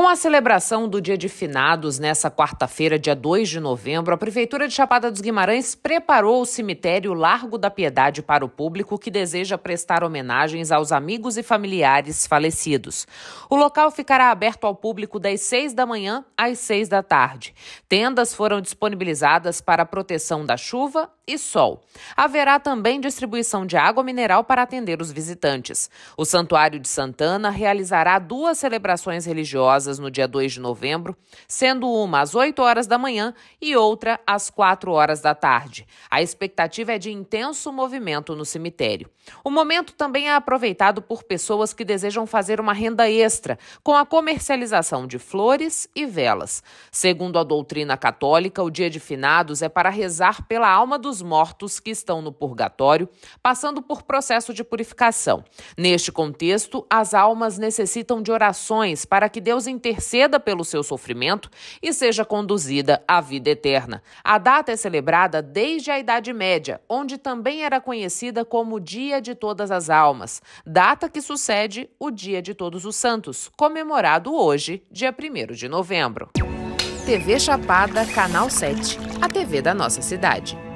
Com a celebração do Dia de Finados nessa quarta-feira, dia 2 de novembro, a Prefeitura de Chapada dos Guimarães preparou o cemitério Largo da Piedade para o público que deseja prestar homenagens aos amigos e familiares falecidos. O local ficará aberto ao público das 6 da manhã às 6 da tarde. Tendas foram disponibilizadas para proteção da chuva e sol. Haverá também distribuição de água mineral para atender os visitantes. O Santuário de Santana realizará duas celebrações religiosas no dia 2 de novembro, sendo uma às 8 horas da manhã e outra às 4 horas da tarde. A expectativa é de intenso movimento no cemitério. O momento também é aproveitado por pessoas que desejam fazer uma renda extra com a comercialização de flores e velas. Segundo a doutrina católica, o dia de finados é para rezar pela alma dos mortos que estão no purgatório, passando por processo de purificação. Neste contexto, as almas necessitam de orações para que Deus interceda pelo seu sofrimento e seja conduzida à vida eterna. A data é celebrada desde a Idade Média, onde também era conhecida como Dia de Todas as Almas, data que sucede o Dia de Todos os Santos, comemorado hoje, dia 1 de novembro. TV Chapada, Canal 7, a TV da nossa cidade.